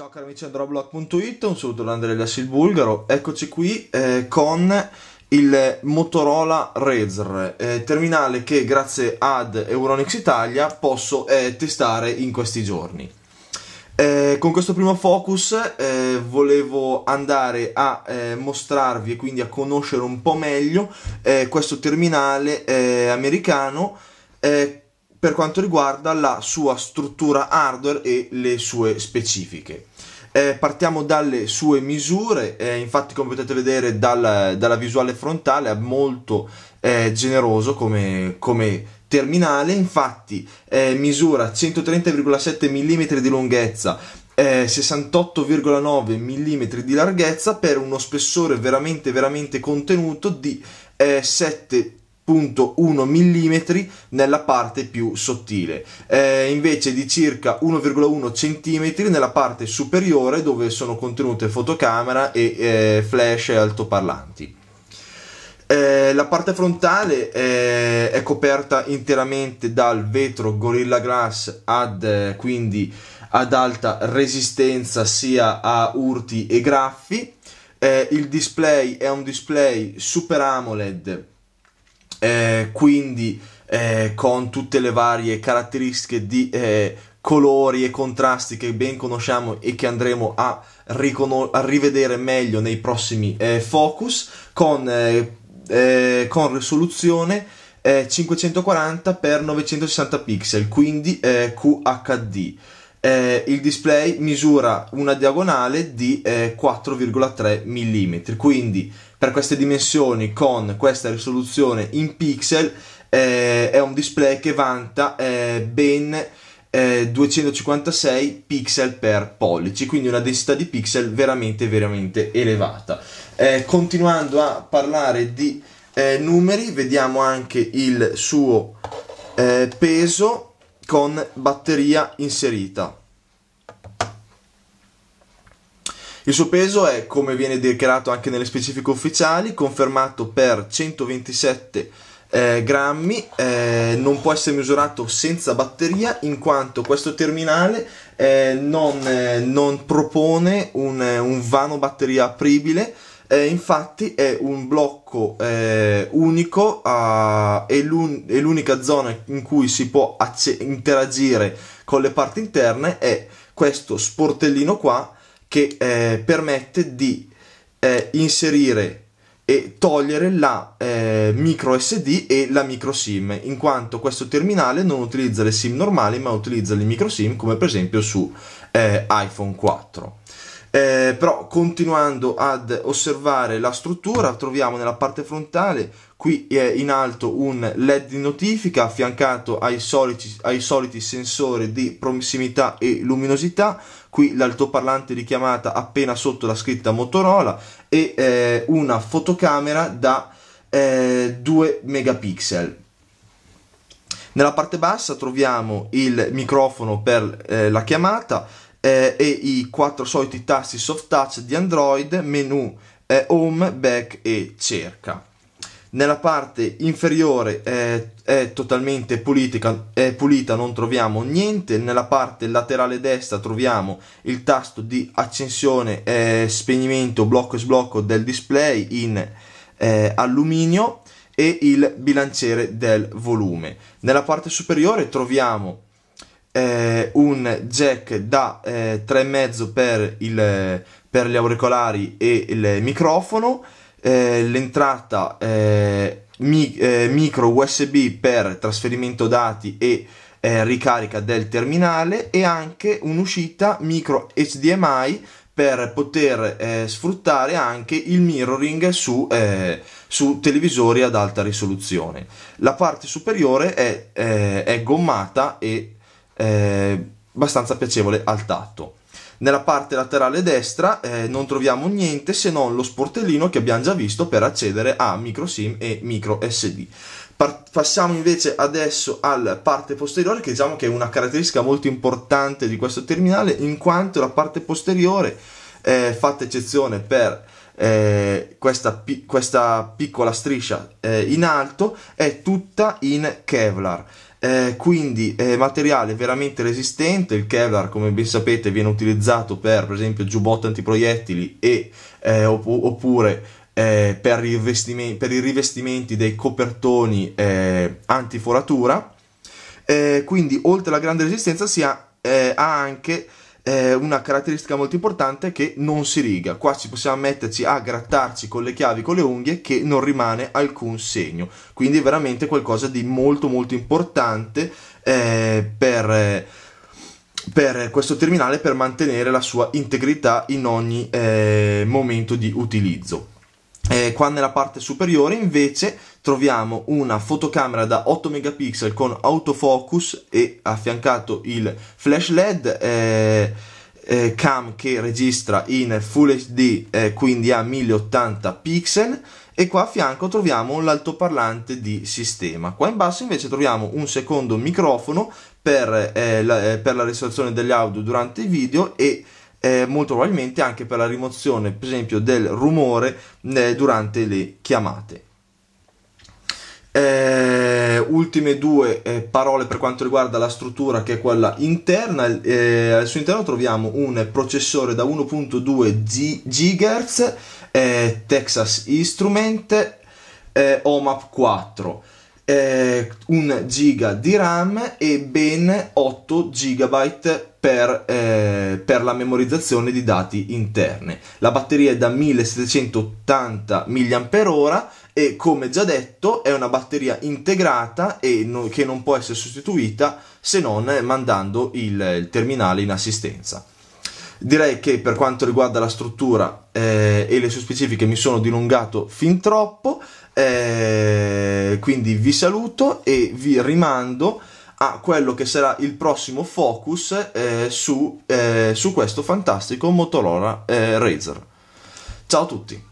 Ciao cari amici di Androblog.it, un saluto da Andrea Gassi il Bulgaro, eccoci qui eh, con il Motorola Razr, eh, terminale che grazie ad Euronics Italia posso eh, testare in questi giorni. Eh, con questo primo focus eh, volevo andare a eh, mostrarvi e quindi a conoscere un po' meglio questo terminale americano per quanto riguarda la sua struttura hardware e le sue specifiche. Eh, partiamo dalle sue misure, eh, infatti come potete vedere dal, dalla visuale frontale è molto eh, generoso come, come, terminale, infatti eh, misura 130,7 mm di lunghezza 68,9 eh, mm di larghezza per uno spessore veramente veramente contenuto di eh, 7 0,1 mm nella parte più sottile, eh, invece di circa 1,1 cm nella parte superiore dove sono contenute fotocamera e eh, flash e altoparlanti. Eh, la parte frontale eh, è coperta interamente dal vetro Gorilla Glass ad eh, quindi ad alta resistenza sia a urti e graffi. Eh, il display è un display Super AMOLED eh, quindi eh, con tutte le varie caratteristiche di eh, colori e contrasti che ben conosciamo e che andremo a, a rivedere meglio nei prossimi eh, focus con, eh, eh, con risoluzione 540x960 pixel quindi QHD eh, il display misura una diagonale di eh, 4,3 mm, quindi per queste dimensioni con questa risoluzione in pixel eh, è un display che vanta eh, ben 256 eh, pixel per pollice, quindi una densità di pixel veramente veramente elevata. Eh, continuando a parlare di numeri, vediamo anche il suo peso con batteria inserita. Il suo peso è, come viene dichiarato anche nelle specifiche ufficiali, confermato per 127 eh, grammi, eh, non può essere misurato senza batteria in quanto questo terminale eh, non, eh, non, propone un, eh, un vano batteria apribile eh, infatti è un blocco eh, unico, eh, è, l'un- è, l'unica zona in cui si può acce- interagire con le parti interne, è questo sportellino qua che eh, permette di eh, inserire e togliere la eh, micro SD e la micro SIM, in quanto questo terminale non utilizza le SIM normali ma utilizza le micro SIM come per esempio su iPhone 4. Eh, però continuando ad osservare la struttura troviamo nella parte frontale qui in alto un led di notifica affiancato ai soliti, ai soliti sensori di prossimità e luminosità qui l'altoparlante richiamata appena sotto la scritta Motorola e eh, una fotocamera da eh, 2 megapixel nella parte bassa troviamo il microfono per eh, la chiamata eh, e i quattro soliti tasti soft touch di Android, menu eh, home, back e cerca. Nella parte inferiore eh, è totalmente pulita, è pulita, non troviamo niente. Nella parte laterale destra troviamo il tasto di accensione, eh, spegnimento, blocco e sblocco del display in eh, alluminio e il bilanciere del volume. Nella parte superiore troviamo eh, un jack da eh, 3,5 per, il, per gli auricolari e il microfono, eh, l'entrata eh, mi, eh, micro USB per trasferimento dati e eh, ricarica del terminale e anche un'uscita micro HDMI per poter eh, sfruttare anche il mirroring su, eh, su, televisori ad alta risoluzione. La parte superiore è, eh, è gommata e eh, abbastanza piacevole al tatto. Nella parte laterale destra eh, non troviamo niente se non lo sportellino che abbiamo già visto per accedere a micro SIM e micro SD. Par- passiamo invece adesso alla parte posteriore che diciamo che è una caratteristica molto importante di questo terminale in quanto la parte posteriore, eh, fatta eccezione per eh, questa, pi- questa, piccola striscia eh, in alto, è tutta in Kevlar eh, quindi è materiale veramente resistente, il Kevlar come ben sapete viene utilizzato per per esempio giubbotte antiproiettili e, eh, opp- oppure eh, per, i rivestimenti, per i rivestimenti dei copertoni eh, antiforatura, eh, quindi oltre alla grande resistenza si ha, eh, ha anche eh, una caratteristica molto importante è che non si riga. Qua ci possiamo metterci a grattarci con le chiavi, con le unghie, che non rimane alcun segno. Quindi è veramente qualcosa di molto molto importante eh, per... Eh, per questo terminale per mantenere la sua integrità in ogni eh, momento di utilizzo. Eh, qua nella parte superiore invece troviamo una fotocamera da 8 megapixel con autofocus e affiancato il flash LED eh, eh, cam che registra in Full HD eh, quindi a 1080 pixel e qua a fianco troviamo l'altoparlante di sistema. Qua in basso invece troviamo un secondo microfono per, eh, la, eh, per la registrazione degli audio durante i video e eh, molto probabilmente anche per la rimozione, per esempio, del rumore eh, durante le chiamate. Eh, ultime due eh, parole per quanto riguarda la struttura che è quella interna. Eh, al suo interno troviamo un processore da 1.2 G- GHz, Texas Instrument, eh, OMAP 4 eh, 1 giga di RAM e ben 8 GB per, eh, per, la memorizzazione di dati interni. La batteria è da 1780 mAh e come già detto è una batteria integrata e no, che non può essere sostituita se non mandando il, il terminale in assistenza. Direi che per quanto riguarda la struttura eh, e le sue specifiche mi sono dilungato fin troppo, eh, quindi vi saluto e vi rimando a quello che sarà il prossimo focus eh, su, eh, su, questo fantastico Motorola eh, Razer. Ciao a tutti!